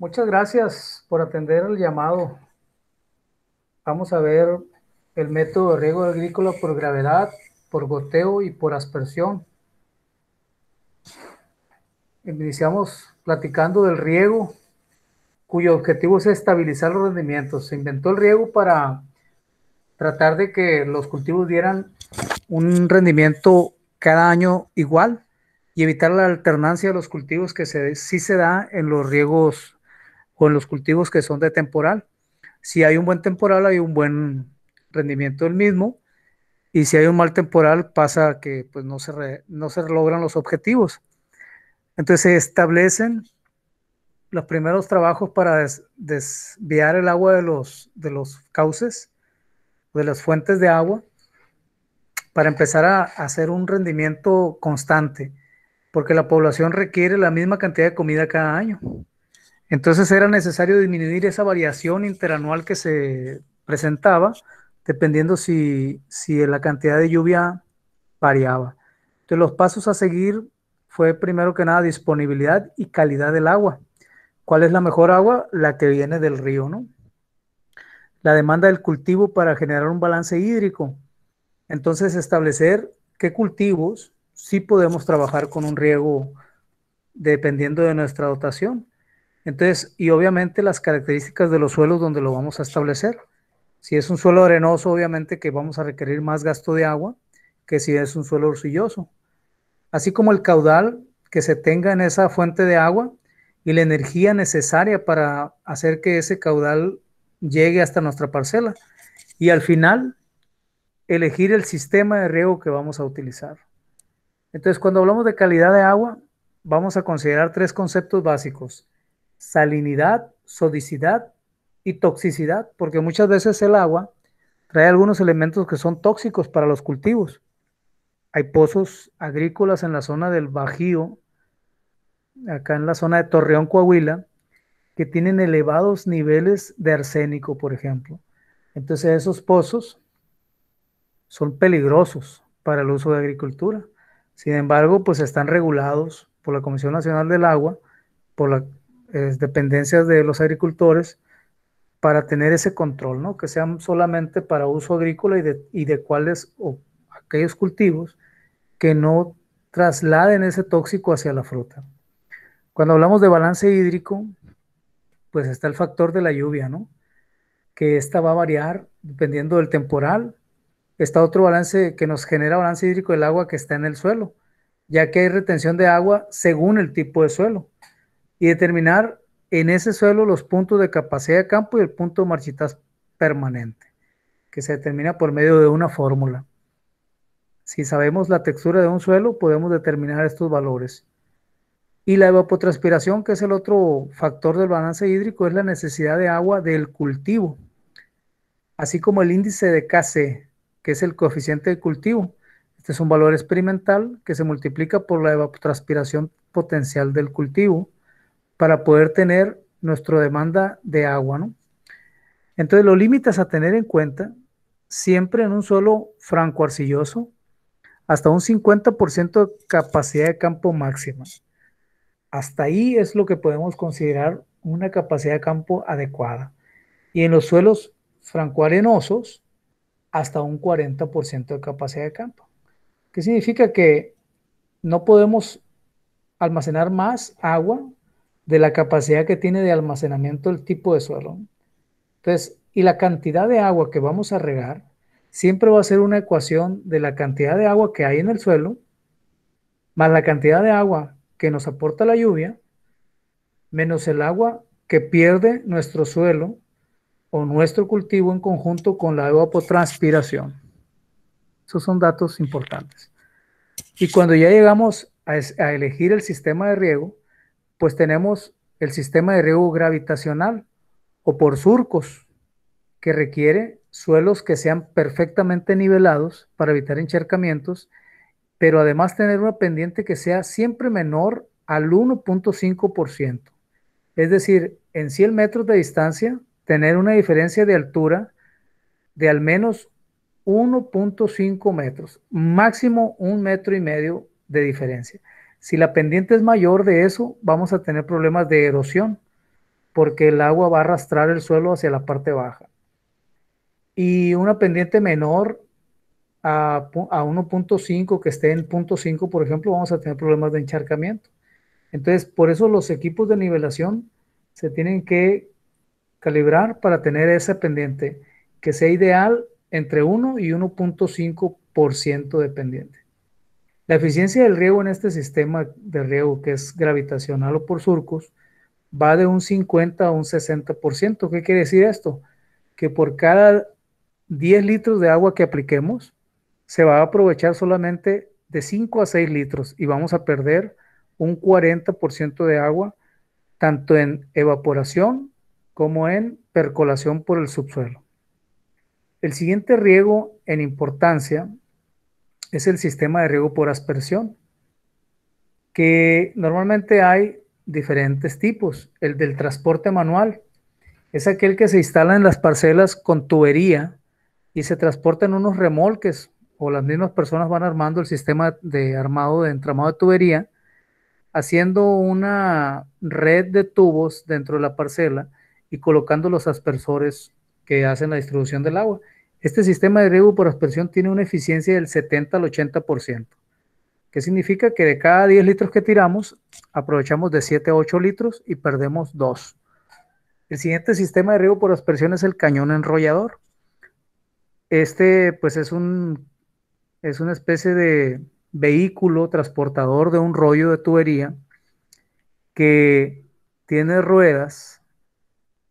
Muchas gracias por atender el llamado. Vamos a ver el método de riego agrícola por gravedad, por goteo y por aspersión. Iniciamos platicando del riego, cuyo objetivo es estabilizar los rendimientos. Se inventó el riego para tratar de que los cultivos dieran un rendimiento cada año igual y evitar la alternancia de los cultivos que se, sí se da en los riegos o los cultivos que son de temporal. Si hay un buen temporal, hay un buen rendimiento del mismo. Y si hay un mal temporal, pasa que pues, no, se no se logran los objetivos. Entonces se establecen los primeros trabajos para desviar el agua de los, de los cauces, de las fuentes de agua, para empezar a hacer un rendimiento constante, porque la población requiere la misma cantidad de comida cada año. Entonces era necesario disminuir esa variación interanual que se presentaba, dependiendo si, la cantidad de lluvia variaba. Entonces los pasos a seguir fue primero que nada disponibilidad y calidad del agua. ¿Cuál es la mejor agua? La que viene del río, ¿no? La demanda del cultivo para generar un balance hídrico. Entonces establecer qué cultivos sí podemos trabajar con un riego dependiendo de nuestra dotación. Entonces, y obviamente las características de los suelos donde lo vamos a establecer. Si es un suelo arenoso, obviamente que vamos a requerir más gasto de agua que si es un suelo arcilloso. Así como el caudal que se tenga en esa fuente de agua y la energía necesaria para hacer que ese caudal llegue hasta nuestra parcela. Y al final, elegir el sistema de riego que vamos a utilizar. Entonces, cuando hablamos de calidad de agua, vamos a considerar tres conceptos básicos salinidad, sodicidad y toxicidad, porque muchas veces el agua trae algunos elementos que son tóxicos para los cultivos. Hay pozos agrícolas en la zona del Bajío, acá en la zona de Torreón, Coahuila, que tienen elevados niveles de arsénico, por ejemplo. Entonces esos pozos son peligrosos para el uso de agricultura. Sin embargo, pues están regulados por la Comisión Nacional del Agua, por la dependencias de los agricultores para tener ese control, que sean solamente para uso agrícola y de, cuáles o aquellos cultivos que no trasladen ese tóxico hacia la fruta. Cuando hablamos de balance hídrico, pues está el factor de la lluvia, ¿no? que esta va a variar dependiendo del temporal. Está otro balance que nos genera balance hídrico del agua que está en el suelo, ya que hay retención de agua según el tipo de suelo y determinar en ese suelo los puntos de capacidad de campo y el punto de marchitas permanente, que se determina por medio de una fórmula. Si sabemos la textura de un suelo, podemos determinar estos valores. Y la evapotranspiración, que es el otro factor del balance hídrico, es la necesidad de agua del cultivo, así como el índice de KC, que es el coeficiente de cultivo. Este es un valor experimental que se multiplica por la evapotranspiración potencial del cultivo para poder tener nuestra demanda de agua, ¿no? Entonces, los límites a tener en cuenta, siempre en un suelo franco arcilloso, hasta un 50% de capacidad de campo máxima. Hasta ahí es lo que podemos considerar una capacidad de campo adecuada. Y en los suelos francoarenosos, hasta un 40% de capacidad de campo. ¿Qué significa que no podemos almacenar más agua de la capacidad que tiene de almacenamiento el tipo de suelo. Entonces, y la cantidad de agua que vamos a regar siempre va a ser una ecuación de la cantidad de agua que hay en el suelo más la cantidad de agua que nos aporta la lluvia menos el agua que pierde nuestro suelo o nuestro cultivo en conjunto con la evapotranspiración. Esos son datos importantes. Y cuando ya llegamos a elegir el sistema de riego, pues tenemos el sistema de riego gravitacional o por surcos, que requiere suelos que sean perfectamente nivelados para evitar encharcamientos, pero además tener una pendiente que sea siempre menor al 1.5%. Es decir, en 100 metros de distancia, tener una diferencia de altura de al menos 1.5 metros, máximo un metro y medio de diferencia. Si la pendiente es mayor de eso, vamos a tener problemas de erosión, porque el agua va a arrastrar el suelo hacia la parte baja. Y una pendiente menor a, 1.5, que esté en 0.5, por ejemplo, vamos a tener problemas de encharcamiento. Entonces, por eso los equipos de nivelación se tienen que calibrar para tener esa pendiente que sea ideal entre 1 y 1.5% de pendiente. La eficiencia del riego en este sistema de riego que es gravitacional o por surcos va de un 50 a un 60%. ¿Qué quiere decir esto? Que por cada 10 litros de agua que apliquemos, se va a aprovechar solamente de 5 a 6 litros y vamos a perder un 40% de agua, tanto en evaporación como en percolación por el subsuelo. El siguiente riego en importancia es el sistema de riego por aspersión, que normalmente hay diferentes tipos. El del transporte manual es aquel que se instala en las parcelas con tubería y se transporta en unos remolques o las mismas personas van armando el sistema de armado de entramado de tubería, haciendo una red de tubos dentro de la parcela y colocando los aspersores que hacen la distribución del agua. Este sistema de riego por aspersión tiene una eficiencia del 70 al 80%, que significa que de cada 10 litros que tiramos, aprovechamos de 7 a 8 litros y perdemos 2. El siguiente sistema de riego por aspersión es el cañón enrollador. Este pues es, un, es una especie de vehículo transportador de un rollo de tubería que tiene ruedas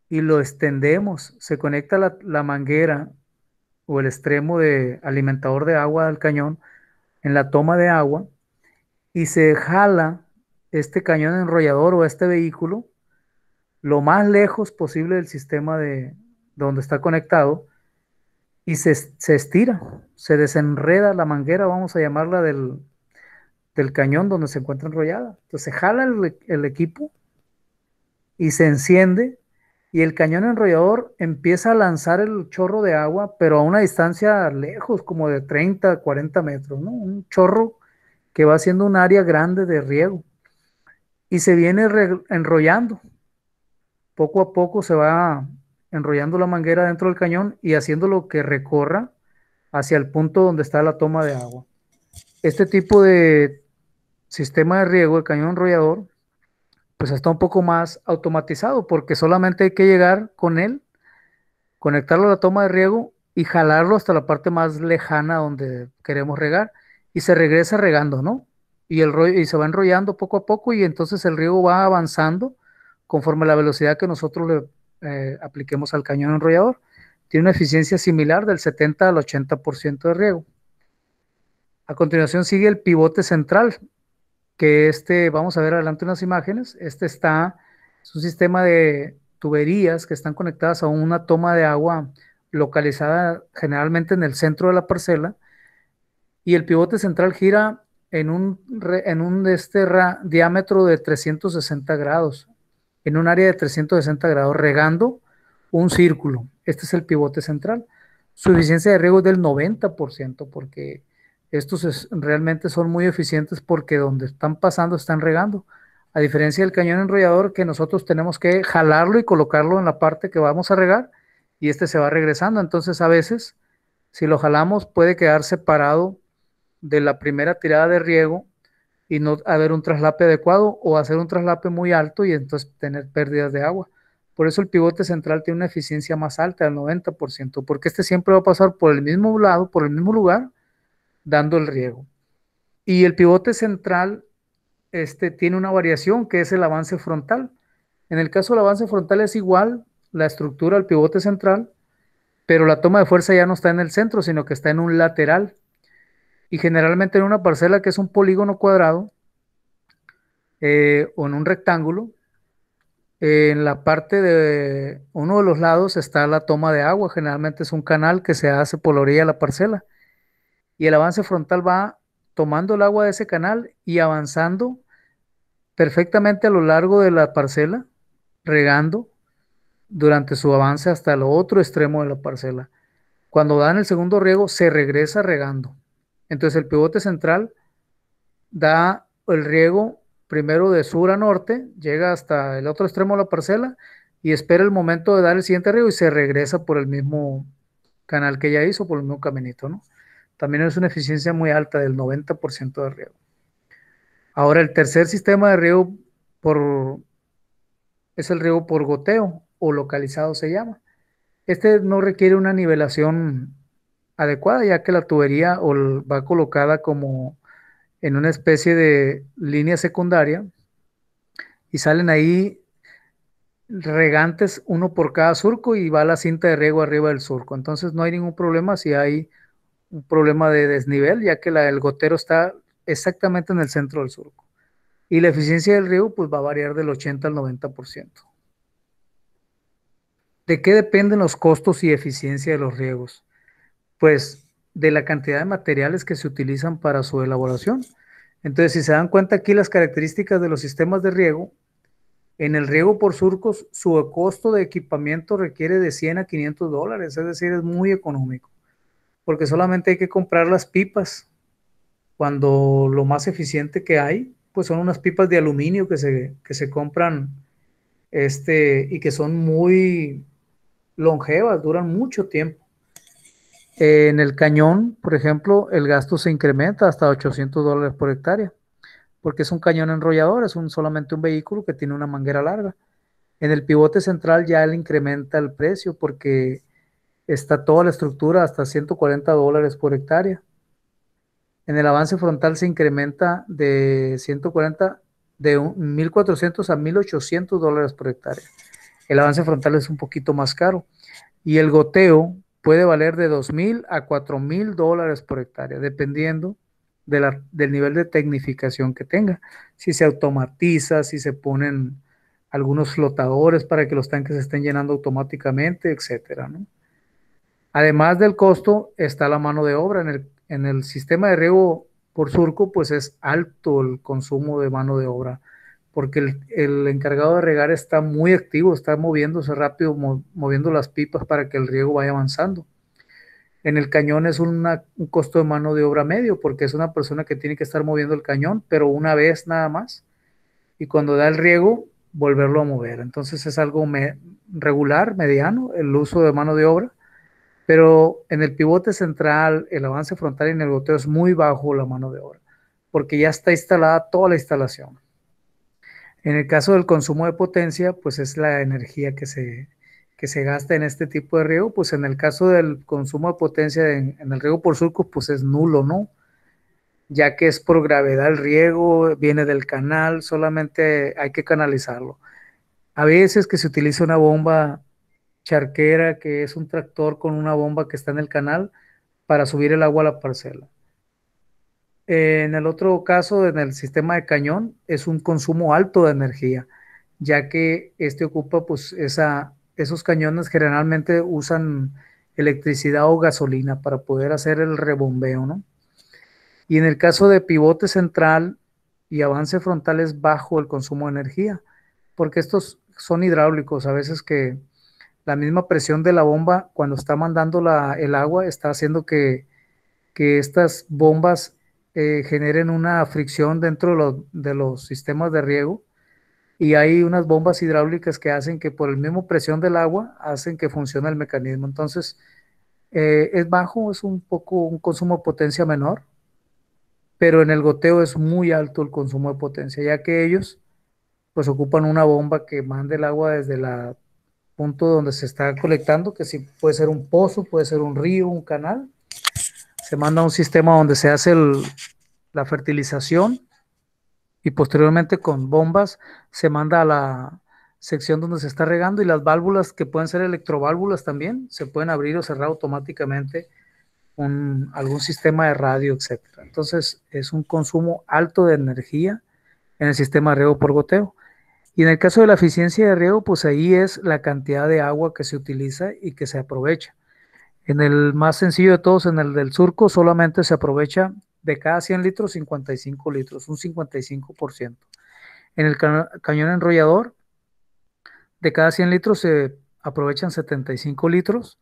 y lo extendemos. Se conecta la manguera o el extremo de alimentador de agua del cañón en la toma de agua y se jala este cañón enrollador o este vehículo lo más lejos posible del sistema de donde está conectado y se, estira, se desenreda la manguera, vamos a llamarla del, cañón donde se encuentra enrollada. Entonces se jala el equipo y se enciende y el cañón enrollador empieza a lanzar el chorro de agua, pero a una distancia lejos, como de 30, 40 metros, Un chorro que va haciendo un área grande de riego y se viene enrollando. Poco a poco se va enrollando la manguera dentro del cañón y haciendo lo que recorra hacia el punto donde está la toma de agua. Este tipo de sistema de riego, el cañón enrollador, pues está un poco más automatizado porque solamente hay que llegar con él, conectarlo a la toma de riego y jalarlo hasta la parte más lejana donde queremos regar y se regresa regando, ¿no? Y, el rollo, y se va enrollando poco a poco y entonces el riego va avanzando conforme la velocidad que nosotros le eh, apliquemos al cañón enrollador. Tiene una eficiencia similar del 70 al 80% de riego. A continuación sigue el pivote central, que este, vamos a ver adelante unas imágenes, este está, es un sistema de tuberías que están conectadas a una toma de agua localizada generalmente en el centro de la parcela y el pivote central gira en un, en un este diámetro de 360 grados, en un área de 360 grados, regando un círculo. Este es el pivote central. Su eficiencia de riego es del 90%, porque estos realmente son muy eficientes porque donde están pasando están regando. A diferencia del cañón enrollador que nosotros tenemos que jalarlo y colocarlo en la parte que vamos a regar y este se va regresando. Entonces a veces si lo jalamos puede quedar separado de la primera tirada de riego y no haber un traslape adecuado o hacer un traslape muy alto y entonces tener pérdidas de agua. Por eso el pivote central tiene una eficiencia más alta, del 90%, porque este siempre va a pasar por el mismo lado, por el mismo lugar, dando el riego. Y el pivote central este, tiene una variación que es el avance frontal. En el caso del avance frontal es igual la estructura al pivote central, pero la toma de fuerza ya no está en el centro, sino que está en un lateral. Y generalmente en una parcela que es un polígono cuadrado eh, o en un rectángulo, en la parte de uno de los lados está la toma de agua. Generalmente es un canal que se hace por la orilla de la parcela y el avance frontal va tomando el agua de ese canal y avanzando perfectamente a lo largo de la parcela, regando durante su avance hasta el otro extremo de la parcela. Cuando dan el segundo riego, se regresa regando. Entonces el pivote central da el riego primero de sur a norte, llega hasta el otro extremo de la parcela y espera el momento de dar el siguiente riego y se regresa por el mismo canal que ya hizo, por el mismo caminito, ¿no? También es una eficiencia muy alta del 90% de riego. Ahora, el tercer sistema de riego por, es el riego por goteo o localizado se llama. Este no requiere una nivelación adecuada ya que la tubería va colocada como en una especie de línea secundaria y salen ahí regantes uno por cada surco y va la cinta de riego arriba del surco. Entonces no hay ningún problema si hay un problema de desnivel, ya que el gotero está exactamente en el centro del surco. Y la eficiencia del riego pues, va a variar del 80 al 90%. ¿De qué dependen los costos y eficiencia de los riegos? Pues de la cantidad de materiales que se utilizan para su elaboración. Entonces, si se dan cuenta aquí las características de los sistemas de riego, en el riego por surcos, su costo de equipamiento requiere de 100 a 500 dólares, es decir, es muy económico porque solamente hay que comprar las pipas, cuando lo más eficiente que hay, pues son unas pipas de aluminio que se, compran este, y que son muy longevas, duran mucho tiempo. en el cañón, por ejemplo, el gasto se incrementa hasta 800 dólares por hectárea, porque es un cañón enrollador, es un, solamente un vehículo que tiene una manguera larga. En el pivote central ya él incrementa el precio porque está toda la estructura hasta 140 dólares por hectárea. En el avance frontal se incrementa de 140 de 1.400 a 1.800 dólares por hectárea. El avance frontal es un poquito más caro. Y el goteo puede valer de 2.000 a 4.000 dólares por hectárea, dependiendo del nivel de tecnificación que tenga. Si se automatiza, si se ponen algunos flotadores para que los tanques estén llenando automáticamente, etcétera, ¿no? Además del costo, está la mano de obra. En el, en el sistema de riego por surco, pues es alto el consumo de mano de obra, porque el, encargado de regar está muy activo, está moviéndose rápido, moviendo las pipas para que el riego vaya avanzando. En el cañón es un costo de mano de obra medio, porque es una persona que tiene que estar moviendo el cañón, pero una vez nada más. Y cuando da el riego, volverlo a mover. Entonces es algo regular, mediano, el uso de mano de obra. Pero en el pivote central, el avance frontal y en el goteo es muy bajo la mano de obra, porque ya está instalada toda la instalación. En el caso del consumo de potencia, pues es la energía que se, se gasta en este tipo de riego, pues en el caso del consumo de potencia en, el riego por surco, pues es nulo, ¿no? Ya que es por gravedad el riego, viene del canal, solamente hay que canalizarlo. A veces que se utiliza una bomba charquera, que es un tractor con una bomba que está en el canal para subir el agua a la parcela. En el otro caso, en el sistema de cañón, es un consumo alto de energía, ya que este ocupa, pues, esa, esos cañones generalmente usan electricidad o gasolina para poder hacer el rebombeo, ¿no? Y en el caso de pivote central y avance frontal es bajo el consumo de energía, porque estos son hidráulicos, a veces que la misma presión de la bomba cuando está mandando la, el agua está haciendo que, estas bombas eh, generen una fricción dentro de los, sistemas de riego y hay unas bombas hidráulicas que hacen que por el mismo presión del agua hacen que funcione el mecanismo. Entonces, eh, es bajo, es un poco un consumo de potencia menor, pero en el goteo es muy alto el consumo de potencia, ya que ellos pues ocupan una bomba que manda el agua desde la punto donde se está colectando, que si puede ser un pozo, puede ser un río, un canal. Se manda a un sistema donde se hace la fertilización y posteriormente con bombas se manda a la sección donde se está regando y las válvulas que pueden ser electroválvulas también se pueden abrir o cerrar automáticamente un, algún sistema de radio, etcétera. Entonces es un consumo alto de energía en el sistema de riego por goteo. Y en el caso de la eficiencia de riego, pues ahí es la cantidad de agua que se utiliza y que se aprovecha. En el más sencillo de todos, en el del surco, solamente se aprovecha de cada 100 litros 55 litros, un 55%. En el cañón enrollador, de cada 100 litros se aprovechan 75 litros.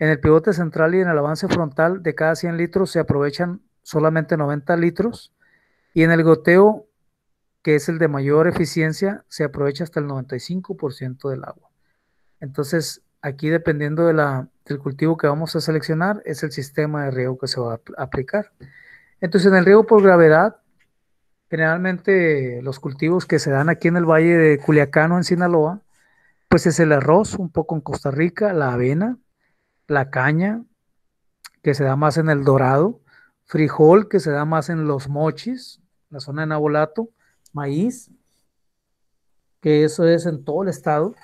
En el pivote central y en el avance frontal, de cada 100 litros se aprovechan solamente 90 litros. Y en el goteo que es el de mayor eficiencia, se aprovecha hasta el 95% del agua. Entonces, aquí dependiendo de la, del cultivo que vamos a seleccionar, es el sistema de riego que se va a aplicar. Entonces, en el riego por gravedad, generalmente los cultivos que se dan aquí en el Valle de Culiacano, en Sinaloa, pues es el arroz, un poco en Costa Rica, la avena, la caña, que se da más en el dorado, frijol, que se da más en los mochis, la zona de Nabolato, maíz, que eso es en todo el estado,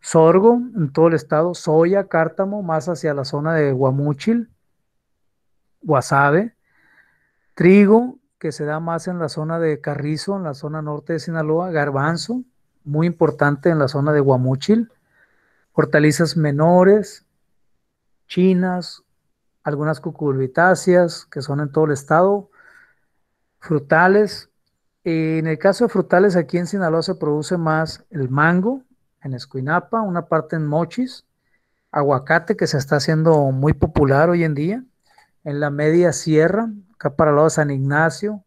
sorgo en todo el estado, soya, cártamo, más hacia la zona de Guamúchil, Guasave, trigo, que se da más en la zona de Carrizo, en la zona norte de Sinaloa, garbanzo, muy importante en la zona de Guamúchil, hortalizas menores, chinas, algunas cucurbitáceas que son en todo el estado, frutales, eh, en el caso de frutales, aquí en Sinaloa se produce más el mango en Escuinapa, una parte en Mochis, aguacate que se está haciendo muy popular hoy en día, en la media sierra, acá para el lado de San Ignacio,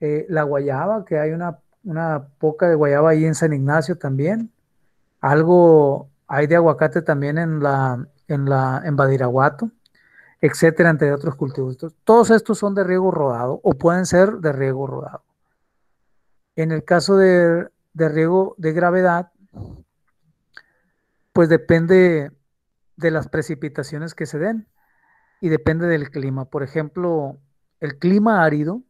eh, la guayaba, que hay una, poca de guayaba ahí en San Ignacio también, algo hay de aguacate también en la en la en Badiraguato, etcétera, entre otros cultivos. Todos estos son de riego rodado o pueden ser de riego rodado. En el caso de, riego de gravedad, pues depende de las precipitaciones que se den y depende del clima. Por ejemplo, el clima árido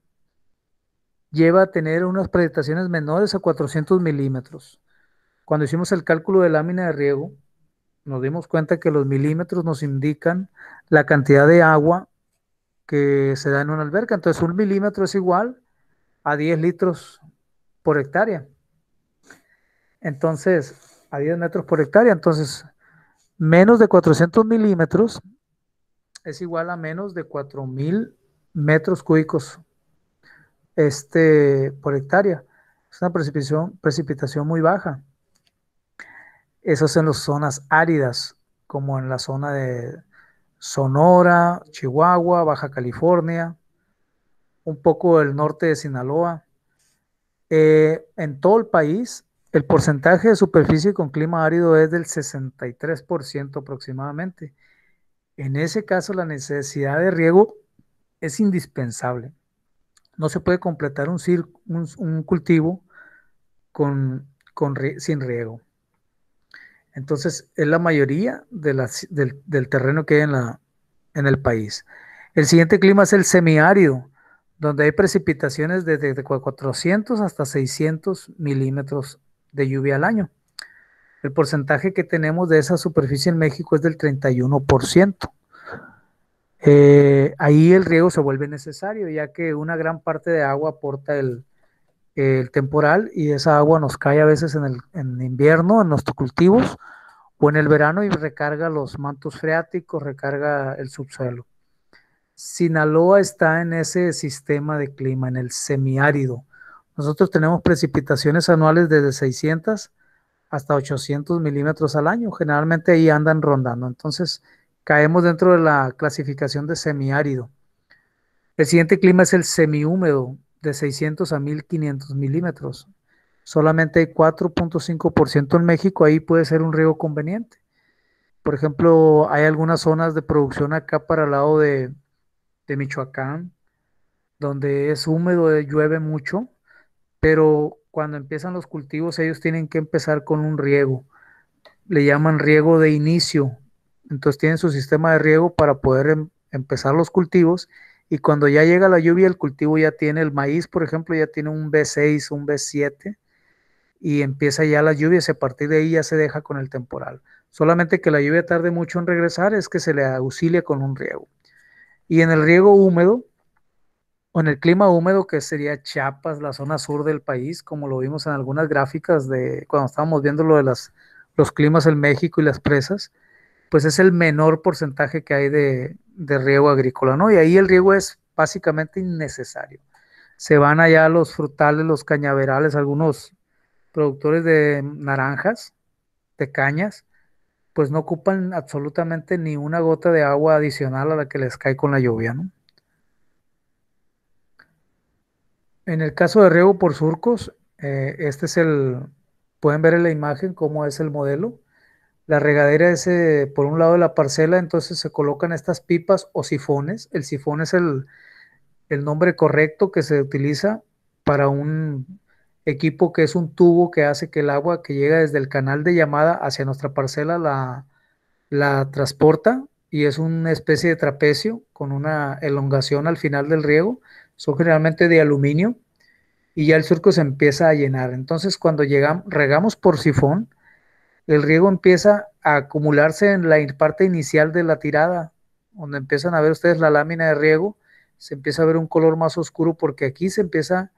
lleva a tener unas precipitaciones menores a 400 milímetros. Cuando hicimos el cálculo de lámina de riego, nos dimos cuenta que los milímetros nos indican la cantidad de agua que se da en una alberca. Entonces, un milímetro es igual a 10 litros por hectárea. Entonces, a 10 metros por hectárea, entonces menos de 400 milímetros es igual a menos de 4.000 metros cúbicos este, por hectárea. Es una precipitación, precipitación muy baja. Eso es en las zonas áridas, como en la zona de Sonora, Chihuahua, Baja California, un poco el norte de Sinaloa. Eh, en todo el país, el porcentaje de superficie con clima árido es del 63% aproximadamente. En ese caso, la necesidad de riego es indispensable. No se puede completar un, cultivo sin riego. Entonces, es la mayoría del, terreno que hay en, en el país. El siguiente clima es el semiárido donde hay precipitaciones desde de 400 hasta 600 milímetros de lluvia al año. El porcentaje que tenemos de esa superficie en México es del 31%. Eh, ahí el riego se vuelve necesario, ya que una gran parte de agua aporta el, temporal y esa agua nos cae a veces en, el, en invierno, en nuestros cultivos, o en el verano y recarga los mantos freáticos, recarga el subsuelo. Sinaloa está en ese sistema de clima, en el semiárido. Nosotros tenemos precipitaciones anuales desde 600 hasta 800 milímetros al año. Generalmente ahí andan rondando. Entonces caemos dentro de la clasificación de semiárido. El siguiente clima es el semihúmedo, de 600 a 1500 milímetros. Solamente hay 4.5% en México, ahí puede ser un riego conveniente. Por ejemplo, hay algunas zonas de producción acá para el lado de de Michoacán, donde es húmedo, eh, llueve mucho, pero cuando empiezan los cultivos ellos tienen que empezar con un riego. Le llaman riego de inicio. Entonces tienen su sistema de riego para poder em, empezar los cultivos y cuando ya llega la lluvia el cultivo ya tiene el maíz, por ejemplo, ya tiene un B6, un B7 y empieza ya la lluvia y a partir de ahí ya se deja con el temporal. Solamente que la lluvia tarde mucho en regresar es que se le auxilia con un riego. Y en el riego húmedo, o en el clima húmedo, que sería Chiapas, la zona sur del país, como lo vimos en algunas gráficas de cuando estábamos viendo lo de las, los climas en México y las presas, pues es el menor porcentaje que hay de, de riego agrícola, ¿no? Y ahí el riego es básicamente innecesario. Se van allá los frutales, los cañaverales, algunos productores de naranjas, de cañas, pues no ocupan absolutamente ni una gota de agua adicional a la que les cae con la lluvia, En el caso de riego por surcos, eh, este es el, pueden ver en la imagen cómo es el modelo. La regadera es eh, por un lado de la parcela, entonces se colocan estas pipas o sifones. El sifón es el nombre correcto que se utiliza para un equipo que es un tubo que hace que el agua que llega desde el canal de llamada hacia nuestra parcela la, transporta y es una especie de trapecio con una elongación al final del riego. Son generalmente de aluminio y ya el surco se empieza a llenar. Entonces cuando llegamos, regamos por sifón, el riego empieza a acumularse en la parte inicial de la tirada, donde empiezan a ver ustedes la lámina de riego, se empieza a ver un color más oscuro porque aquí se empieza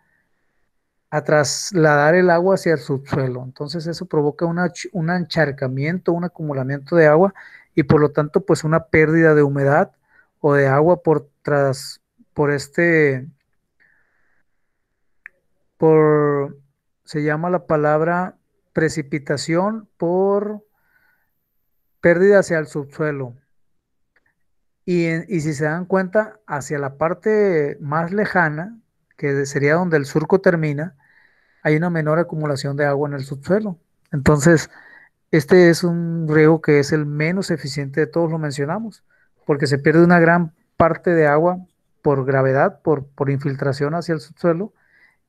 a trasladar el agua hacia el subsuelo. Entonces eso provoca un encharcamiento, un acumulamiento de agua y por lo tanto pues una pérdida de humedad o de agua por, tras, por este, por, se llama la palabra precipitación por pérdida hacia el subsuelo. Y, y si se dan cuenta, hacia la parte más lejana, que sería donde el surco termina, hay una menor acumulación de agua en el subsuelo. Entonces, este es un riego que es el menos eficiente de todos, lo mencionamos, porque se pierde una gran parte de agua por gravedad, por, por infiltración hacia el subsuelo,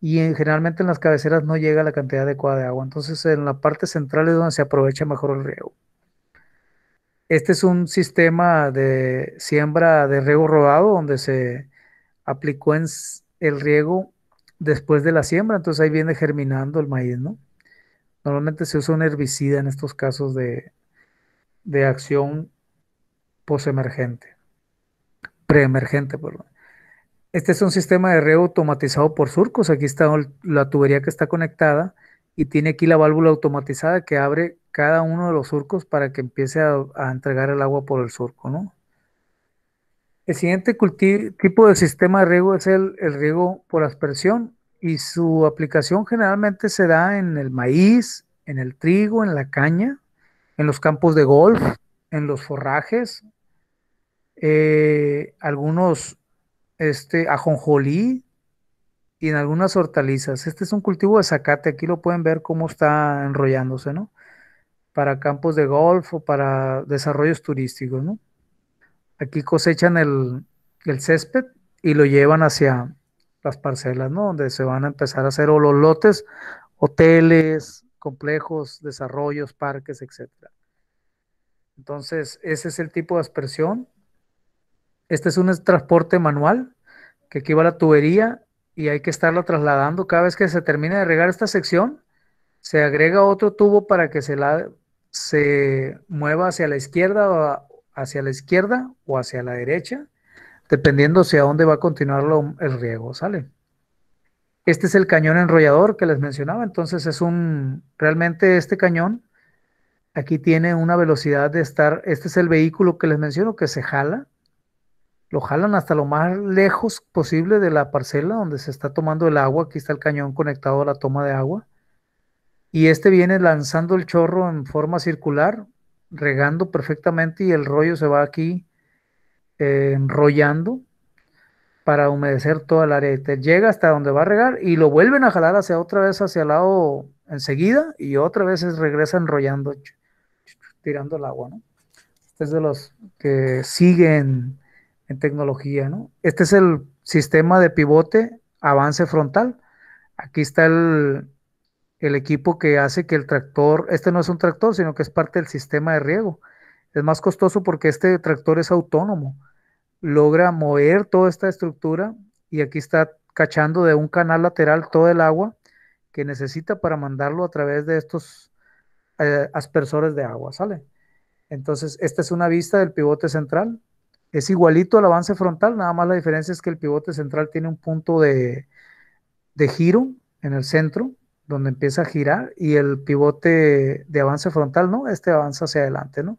y generalmente en las cabeceras no llega la cantidad adecuada de agua. Entonces, en la parte central es donde se aprovecha mejor el riego. Este es un sistema de siembra de riego rodado donde se aplicó el riego después de la siembra, entonces ahí viene germinando el maíz, ¿no? Normalmente se usa un herbicida en estos casos de, de acción posemergente, preemergente, perdón. Este es un sistema de riego automatizado por surcos. Aquí está la tubería que está conectada y tiene aquí la válvula automatizada que abre cada uno de los surcos para que empiece a, a entregar el agua por el surco, ¿no? El siguiente tipo de sistema de riego es el, riego por aspersión y su aplicación generalmente se da en el maíz, en el trigo, en la caña, en los campos de golf, en los forrajes, eh, algunos este, ajonjolí y en algunas hortalizas. Este es un cultivo de zacate, aquí lo pueden ver cómo está enrollándose, ¿no? Para campos de golf o para desarrollos turísticos, ¿no? aquí cosechan el, césped y lo llevan hacia las parcelas, ¿no? Donde se van a empezar a hacer los lotes, hoteles, complejos, desarrollos, parques, etc. Entonces, ese es el tipo de aspersión. Este es un transporte manual que aquí va la tubería y hay que estarlo trasladando. Cada vez que se termina de regar esta sección, se agrega otro tubo para que se, la, se mueva hacia la izquierda hacia la izquierda o hacia la derecha, dependiendo a dónde va a continuar el riego, ¿sale? Este es el cañón enrollador que les mencionaba, entonces es un, realmente este cañón, aquí tiene una velocidad de estar, este es el vehículo que les menciono que se jala, lo jalan hasta lo más lejos posible de la parcela donde se está tomando el agua, aquí está el cañón conectado a la toma de agua, y este viene lanzando el chorro en forma circular, regando perfectamente y el rollo se va aquí eh, enrollando para humedecer toda el área. llega hasta donde va a regar y lo vuelven a jalar hacia otra vez hacia el lado enseguida y otra vez regresa enrollando, tirando el agua, ¿no? Este es de los que siguen en tecnología, ¿no? Este es el sistema de pivote avance frontal. Aquí está el, el equipo que hace que el tractor, este no es un tractor, sino que es parte del sistema de riego. Es más costoso porque este tractor es autónomo, logra mover toda esta estructura y aquí está cachando de un canal lateral todo el agua que necesita para mandarlo a través de estos eh, aspersores de agua, ¿sale? Entonces, esta es una vista del pivote central. Es igualito al avance frontal, nada más la diferencia es que el pivote central tiene un punto de giro en el centro donde empieza a girar y el pivote de avance frontal, ¿no? Este avanza hacia adelante, ¿no?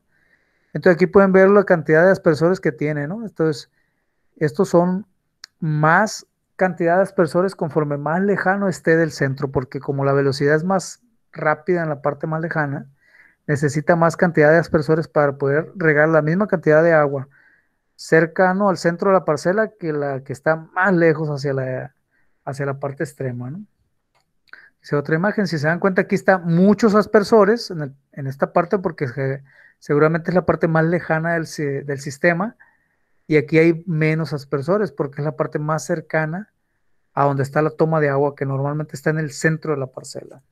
Entonces aquí pueden ver la cantidad de aspersores que tiene, ¿no? Entonces, estos son más cantidad de aspersores conforme más lejano esté del centro, porque como la velocidad es más rápida en la parte más lejana, necesita más cantidad de aspersores para poder regar la misma cantidad de agua cercano al centro de la parcela que la que está más lejos hacia la, hacia la parte extrema, ¿no? Esa otra imagen, si se dan cuenta, aquí está muchos aspersores en, esta parte porque seguramente es la parte más lejana del, del, sistema y aquí hay menos aspersores porque es la parte más cercana a donde está la toma de agua que normalmente está en el centro de la parcela.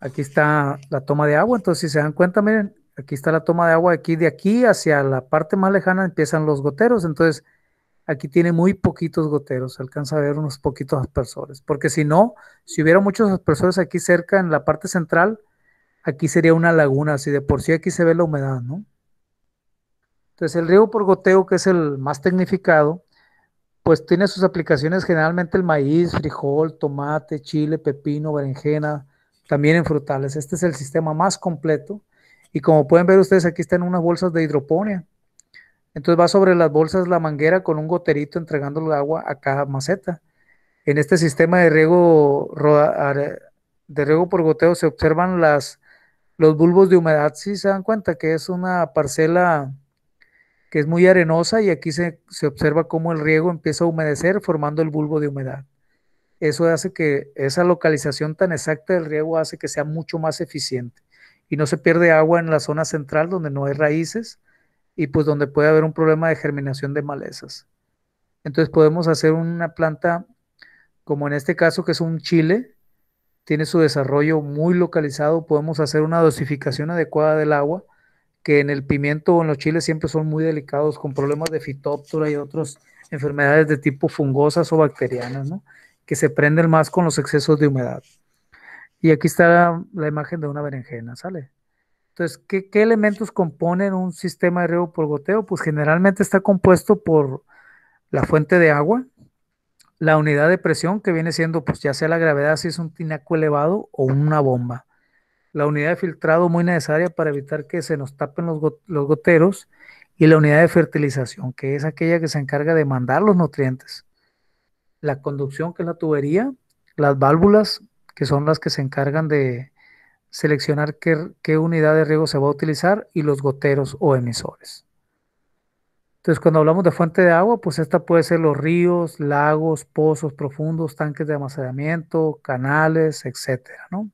Aquí está la toma de agua, entonces si se dan cuenta, miren, aquí está la toma de agua, aquí de aquí hacia la parte más lejana empiezan los goteros, entonces Aquí tiene muy poquitos goteros, alcanza a ver unos poquitos aspersores, porque si no, si hubiera muchos aspersores aquí cerca, en la parte central, aquí sería una laguna, así de por sí aquí se ve la humedad, ¿no? Entonces el riego por goteo, que es el más tecnificado, pues tiene sus aplicaciones generalmente el maíz, frijol, tomate, chile, pepino, berenjena, también en frutales. Este es el sistema más completo. Y como pueden ver ustedes, aquí están unas bolsas de hidroponía. Entonces va sobre las bolsas la manguera con un goterito entregando el agua a cada maceta. En este sistema de riego, de riego por goteo se observan las, los bulbos de humedad. Si se dan cuenta que es una parcela que es muy arenosa y aquí se, se observa cómo el riego empieza a humedecer formando el bulbo de humedad. Eso hace que esa localización tan exacta del riego hace que sea mucho más eficiente y no se pierde agua en la zona central donde no hay raíces y pues donde puede haber un problema de germinación de malezas. Entonces podemos hacer una planta como en este caso que es un chile, tiene su desarrollo muy localizado, podemos hacer una dosificación adecuada del agua, que en el pimiento o en los chiles siempre son muy delicados con problemas de fitóptora y otras enfermedades de tipo fungosas o bacterianas, que se prenden más con los excesos de humedad. Y aquí está la imagen de una berenjena, ¿sale? Entonces, ¿qué, elementos componen un sistema de riego por goteo? Pues generalmente está compuesto por la fuente de agua, la unidad de presión, que viene siendo pues ya sea la gravedad si es un tinaco elevado o una bomba. La unidad de filtrado muy necesaria para evitar que se nos tapen los, los goteros y la unidad de fertilización, que es aquella que se encarga de mandar los nutrientes. La conducción, que es la tubería, las válvulas, que son las que se encargan de, seleccionar qué, unidad de riego se va a utilizar y los goteros o emisores. Entonces, cuando hablamos de fuente de agua, pues esta puede ser los ríos, lagos, pozos profundos, tanques de almacenamiento, canales, etcétera, ¿no?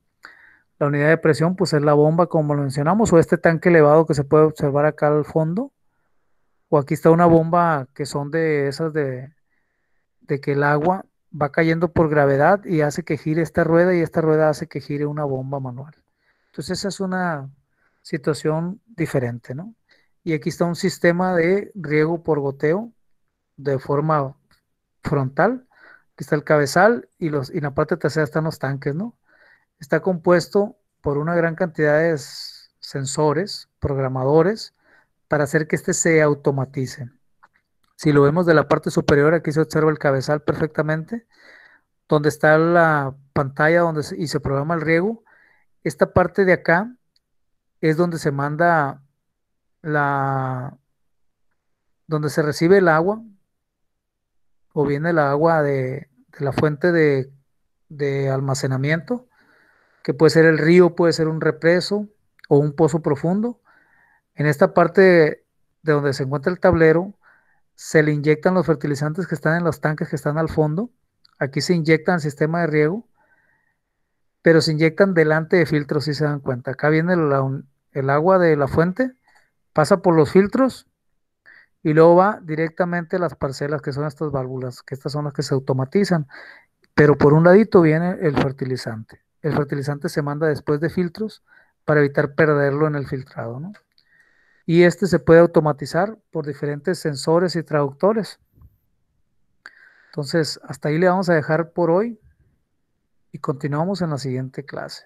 La unidad de presión, pues es la bomba, como lo mencionamos, o este tanque elevado que se puede observar acá al fondo. O aquí está una bomba que son de esas de, de que el agua va cayendo por gravedad y hace que gire esta rueda y esta rueda hace que gire una bomba manual. Entonces esa es una situación diferente, ¿no? Y aquí está un sistema de riego por goteo de forma frontal. Aquí está el cabezal y, los, y en la parte trasera están los tanques, ¿no? Está compuesto por una gran cantidad de sensores, programadores, para hacer que este se automatice. Si lo vemos de la parte superior, aquí se observa el cabezal perfectamente, donde está la pantalla donde y se programa el riego, esta parte de acá es donde se manda la donde se recibe el agua o viene el agua de, la fuente de, almacenamiento que puede ser el río puede ser un represo o un pozo profundo en esta parte de, donde se encuentra el tablero se le inyectan los fertilizantes que están en los tanques que están al fondo aquí se inyecta el sistema de riego pero se inyectan delante de filtros, si se dan cuenta. Acá viene el, agua de la fuente, pasa por los filtros y luego va directamente a las parcelas, que son estas válvulas, que estas son las que se automatizan. Pero por un ladito viene el fertilizante. El fertilizante se manda después de filtros para evitar perderlo en el filtrado. Y este se puede automatizar por diferentes sensores y traductores. Entonces, hasta ahí le vamos a dejar por hoy y continuamos en la siguiente clase.